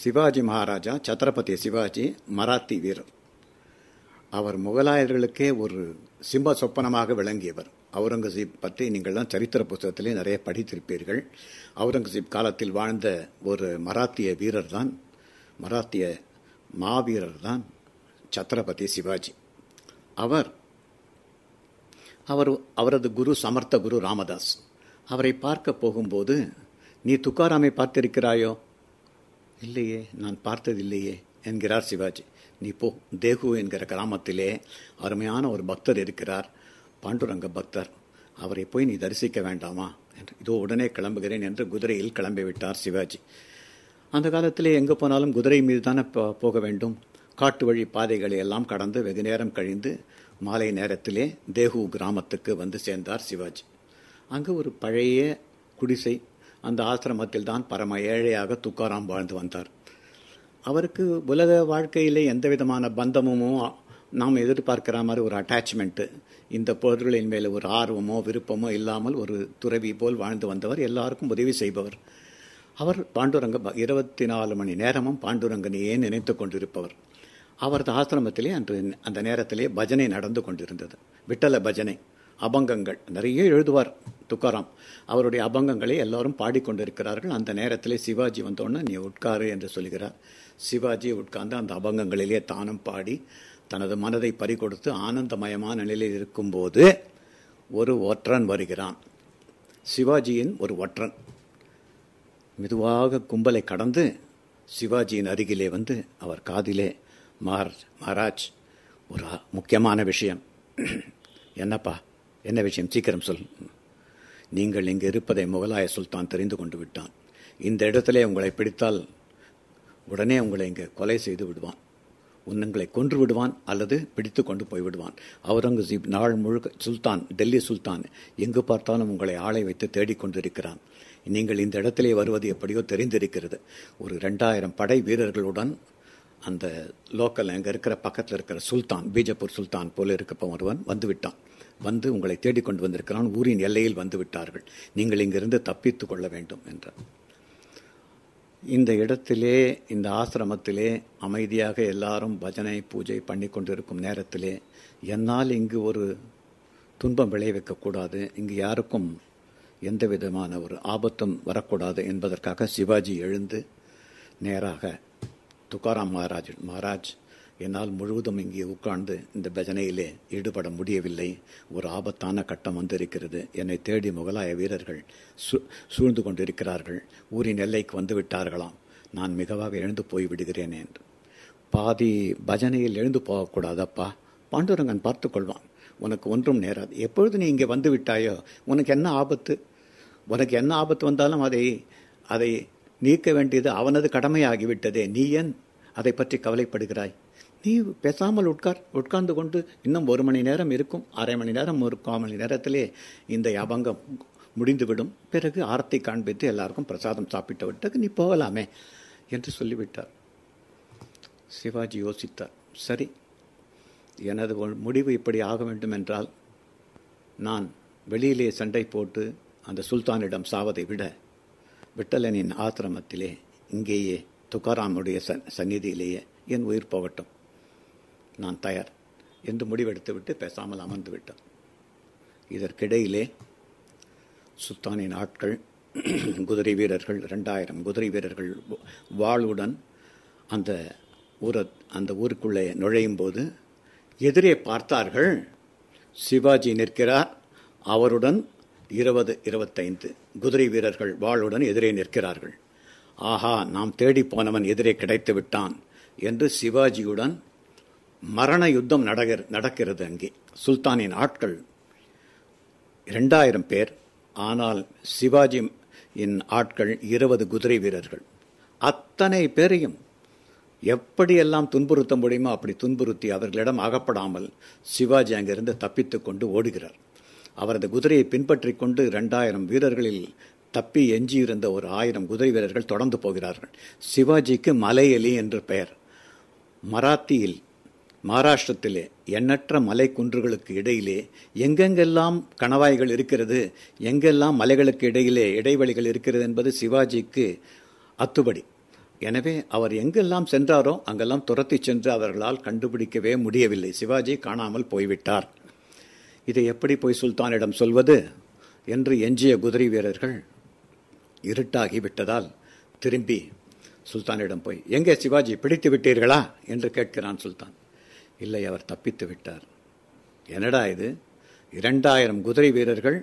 சிவாஜி மகாராஜா சத்ரபதி சிவாஜி மராத்தி வீரர் அவர் முகலாயர்களுக்கே ஒரு சிம்ப சொப்பனமாக விளங்கியவர் அவுரங்கசீப் பற்றி நீங்கள்லாம் சரித்திர புஸ்தகத்திலே நிறைய படித்திருப்பீர்கள் அவுரங்கசீப் காலத்தில் வாழ்ந்த ஒரு மராத்திய வீரர் தான் மராத்திய மாவீரர் தான் சத்ரபதி சிவாஜி அவர் அவர் அவரது குரு சமர்த்த குரு ராமதாஸ் அவரை பார்க்க போகும்போது நீ துக்காராமை பார்த்திருக்கிறாயோ இல்லையே நான் பார்த்ததில்லையே என்கிறார் சிவாஜி நீ போ தேகு என்கிற கிராமத்திலே அருமையான ஒரு பக்தர் இருக்கிறார் பாண்டுரங்க பக்தர் அவரை போய் நீ தரிசிக்க வேண்டாமா என்று இதோ உடனே கிளம்புகிறேன் என்று குதிரையில் கிளம்பிவிட்டார் சிவாஜி அந்த காலத்தில் எங்கே போனாலும் குதிரை மீது தானே போக வேண்டும் காட்டு வழி பாதைகளை எல்லாம் கடந்து வெகு நேரம் கழிந்து மாலை நேரத்திலே தேகு கிராமத்துக்கு வந்து சேர்ந்தார் சிவாஜி அங்கே ஒரு பழைய குடிசை அந்த ஆசிரமத்தில் தான் பரம ஏழையாக துக்காராம் வாழ்ந்து வந்தார் அவருக்கு உலக வாழ்க்கையிலே எந்த விதமான பந்தமுமோ நாம் எதிர்பார்க்கிற மாதிரி ஒரு அட்டாச்மெண்ட்டு இந்த பொருளின் மேலே ஒரு ஆர்வமோ விருப்பமோ இல்லாமல் ஒரு துறவி போல் வாழ்ந்து வந்தவர் எல்லாருக்கும் உதவி செய்பவர் அவர் பாண்டுரங்க இருபத்தி நாலு மணி நேரமும் பாண்டுரங்கனையே நினைத்து கொண்டிருப்பவர் அவரது ஆசிரமத்திலே அன்று அந்த நேரத்திலே பஜனை நடந்து கொண்டிருந்தது விட்டல பஜனை அபங்கங்கள் நிறைய எழுதுவார் துக்காராம் அவருடைய அபங்கங்களை எல்லாரும் பாடிக்கொண்டிருக்கிறார்கள் அந்த நேரத்தில் சிவாஜி வந்தோடனே நீ உட்காரு என்று சொல்கிறார் சிவாஜி உட்கார்ந்து அந்த அபங்கங்களிலே தானம் பாடி தனது மனதை பறிகொடுத்து ஆனந்தமயமான நிலையில் இருக்கும்போது ஒரு ஒற்றன் வருகிறான் சிவாஜியின் ஒரு ஒற்றன் மெதுவாக கும்பலை கடந்து சிவாஜியின் அருகிலே வந்து அவர் காதிலே மகாராஜ் மகாராஜ் ஒரு முக்கியமான விஷயம் என்னப்பா என்ன விஷயம் சீக்கிரம் சொல்லு நீங்கள் இங்கு இருப்பதை முகலாய சுல்தான் தெரிந்து கொண்டு விட்டான் இந்த இடத்திலே உங்களை பிடித்தால் உடனே உங்களை இங்கு கொலை செய்து விடுவான் உன்னங்களை கொன்று விடுவான் அல்லது பிடித்து கொண்டு போய்விடுவான் அவுரங்கசீப் நாள் முழுக்க சுல்தான் டெல்லி சுல்தான் எங்கு பார்த்தாலும் உங்களை ஆளை வைத்து தேடிக்கொண்டிருக்கிறான் நீங்கள் இந்த இடத்திலே வருவது எப்படியோ தெரிந்திருக்கிறது ஒரு ரெண்டாயிரம் படை வீரர்களுடன் அந்த லோக்கல் அங்கே இருக்கிற பக்கத்தில் இருக்கிற சுல்தான் பீஜப்பூர் சுல்தான் போல இருக்கப்போ ஒருவன் வந்து விட்டான் வந்து உங்களை தேடிக்கொண்டு வந்திருக்கிறான் ஊரின் எல்லையில் வந்து விட்டார்கள் நீங்கள் இங்கிருந்து தப்பித்து கொள்ள வேண்டும் என்றார் இந்த இடத்திலே இந்த ஆசிரமத்திலே அமைதியாக எல்லாரும் பஜனை பூஜை பண்ணி கொண்டிருக்கும் நேரத்திலே என்னால் இங்கு ஒரு துன்பம் விளைவிக்கக்கூடாது இங்கு யாருக்கும் எந்த விதமான ஒரு ஆபத்தும் வரக்கூடாது என்பதற்காக சிவாஜி எழுந்து நேராக துக்காராம் மகாராஜ் மகாராஜ் என்னால் முழுவதும் இங்கே உட்கார்ந்து இந்த பஜனையிலே ஈடுபட முடியவில்லை ஒரு ஆபத்தான கட்டம் வந்திருக்கிறது என்னை தேடி முகலாய வீரர்கள் சூழ்ந்து கொண்டிருக்கிறார்கள் ஊரின் எல்லைக்கு வந்து விட்டார்களாம் நான் மிகவாக எழுந்து போய் விடுகிறேன் என்று பாதி பஜனையில் எழுந்து போகக்கூடாதப்பா பாண்டுரங்கன் பார்த்து கொள்வான் உனக்கு ஒன்றும் நேராது எப்பொழுது நீ இங்கே வந்து விட்டாயோ உனக்கு என்ன ஆபத்து உனக்கு என்ன ஆபத்து வந்தாலும் அதை அதை நீக்க வேண்டியது அவனது கடமையாகிவிட்டதே நீ ஏன் அதை பற்றி கவலைப்படுகிறாய் நீ பேசாமல் உட்கார் உட்கார்ந்து கொண்டு இன்னும் ஒரு மணி நேரம் இருக்கும் அரை மணி நேரம் ஒரு மணி நேரத்திலே இந்த அபங்கம் முடிந்துவிடும் பிறகு ஆரத்தை காண்பித்து எல்லாருக்கும் பிரசாதம் சாப்பிட்டு விட்டது நீ போகலாமே என்று சொல்லிவிட்டார் சிவாஜி யோசித்தார் சரி எனது முடிவு இப்படி ஆக வேண்டும் என்றால் நான் வெளியிலே சண்டை போட்டு அந்த சுல்தானிடம் சாவதை விட விட்டலனின் ஆசிரமத்திலே இங்கேயே துகாராமுடைய சன் சந்நிதியிலேயே என் உயிர் போகட்டும் நான் தயார் என்று முடிவெடுத்து விட்டு பேசாமல் அமர்ந்து விட்டான் இதற்கிடையிலே சுத்தானின் ஆட்கள் குதிரை வீரர்கள் ரெண்டாயிரம் குதிரை வீரர்கள் வாளுடன் அந்த ஊரை அந்த ஊருக்குள்ளே நுழையும் போது எதிரே பார்த்தார்கள் சிவாஜி நிற்கிறார் அவருடன் இருபது இருபத்தைந்து குதிரை வீரர்கள் வாளுடன் எதிரே நிற்கிறார்கள் ஆஹா நாம் தேடி போனவன் எதிரே கிடைத்து விட்டான் என்று சிவாஜியுடன் மரண யுத்தம் நடக்கிறது அங்கே சுல்தானின் ஆட்கள் இரண்டாயிரம் பேர் ஆனால் சிவாஜி இன் ஆட்கள் இருபது குதிரை வீரர்கள் அத்தனை பேரையும் எப்படியெல்லாம் துன்புறுத்த முடியுமோ அப்படி துன்புறுத்தி அவர்களிடம் அகப்படாமல் சிவாஜி அங்கிருந்து தப்பித்துக்கொண்டு கொண்டு ஓடுகிறார் அவரது குதிரையை பின்பற்றிக் கொண்டு ரெண்டாயிரம் வீரர்களில் தப்பி எஞ்சியிருந்த ஒரு ஆயிரம் குதிரை வீரர்கள் தொடர்ந்து போகிறார்கள் சிவாஜிக்கு மலையலி என்று பெயர் மராத்தியில் மகாராஷ்டிரத்திலே எண்ணற்ற மலை குன்றுகளுக்கு இடையிலே எங்கெங்கெல்லாம் கணவாய்கள் இருக்கிறது எங்கெல்லாம் மலைகளுக்கு இடையிலே இடைவெளிகள் இருக்கிறது என்பது சிவாஜிக்கு அத்துபடி எனவே அவர் எங்கெல்லாம் சென்றாரோ அங்கெல்லாம் துரத்தி சென்று அவர்களால் கண்டுபிடிக்கவே முடியவில்லை சிவாஜி காணாமல் போய்விட்டார் இதை எப்படி போய் சுல்தானிடம் சொல்வது என்று எஞ்சிய குதிரை வீரர்கள் இருட்டாகிவிட்டதால் திரும்பி சுல்தானிடம் போய் எங்கே சிவாஜி பிடித்து விட்டீர்களா என்று கேட்கிறான் சுல்தான் இல்லை அவர் தப்பித்து விட்டார் என்னடா இது இரண்டாயிரம் குதிரை வீரர்கள்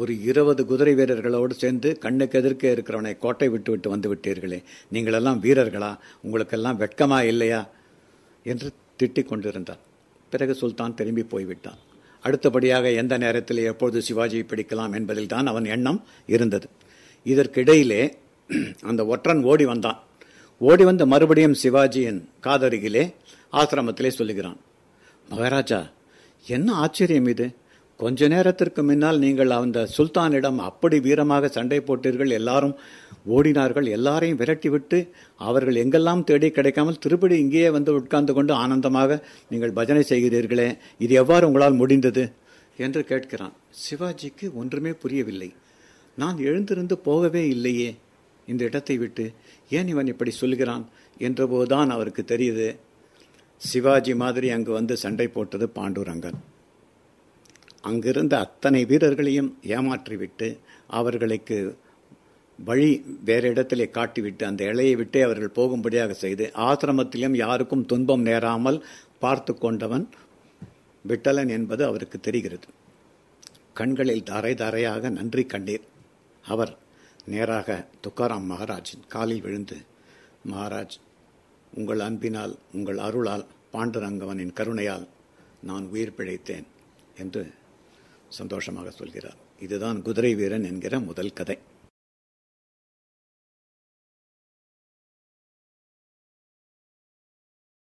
ஒரு இருபது குதிரை வீரர்களோடு சேர்ந்து கண்ணுக்கு எதிர்க்க இருக்கிறவனை கோட்டை விட்டு விட்டு வந்து விட்டீர்களே நீங்களெல்லாம் வீரர்களா உங்களுக்கெல்லாம் வெட்கமா இல்லையா என்று திட்டிக் கொண்டிருந்தார் பிறகு சுல்தான் திரும்பி போய்விட்டான் அடுத்தபடியாக எந்த நேரத்தில் எப்போது சிவாஜியை பிடிக்கலாம் என்பதில் தான் அவன் எண்ணம் இருந்தது இதற்கிடையிலே அந்த ஒற்றன் ஓடி வந்தான் ஓடி வந்த மறுபடியும் சிவாஜியின் காதருகிலே ஆசிரமத்திலே சொல்லுகிறான் மகாராஜா என்ன ஆச்சரியம் இது கொஞ்ச நேரத்திற்கு முன்னால் நீங்கள் அந்த சுல்தானிடம் அப்படி வீரமாக சண்டை போட்டீர்கள் எல்லாரும் ஓடினார்கள் எல்லாரையும் விரட்டிவிட்டு அவர்கள் எங்கெல்லாம் தேடி கிடைக்காமல் திருப்படி இங்கேயே வந்து உட்கார்ந்து கொண்டு ஆனந்தமாக நீங்கள் பஜனை செய்கிறீர்களே இது எவ்வாறு உங்களால் முடிந்தது என்று கேட்கிறான் சிவாஜிக்கு ஒன்றுமே புரியவில்லை நான் எழுந்திருந்து போகவே இல்லையே இந்த இடத்தை விட்டு ஏன் இவன் இப்படி சொல்கிறான் என்றபோதுதான் அவருக்கு தெரியுது சிவாஜி மாதிரி அங்கு வந்து சண்டை போட்டது பாண்டூரங்கன் அங்கிருந்த அத்தனை வீரர்களையும் ஏமாற்றிவிட்டு அவர்களுக்கு வழி வேற இடத்திலே காட்டிவிட்டு அந்த இலையை விட்டே அவர்கள் போகும்படியாக செய்து ஆசிரமத்திலும் யாருக்கும் துன்பம் நேராமல் பார்த்து கொண்டவன் விட்டலன் என்பது அவருக்கு தெரிகிறது கண்களில் தரை தரையாக நன்றி கண்டீர் அவர் நேராக துக்காராம் மகாராஜின் காலில் விழுந்து மகாராஜ் உங்கள் அன்பினால் உங்கள் அருளால் பாண்டரங்கவனின் கருணையால் நான் உயிர் பிழைத்தேன் என்று சந்தோஷமாக சொல்கிறார் இதுதான் குதிரை வீரன் என்கிற முதல் கதை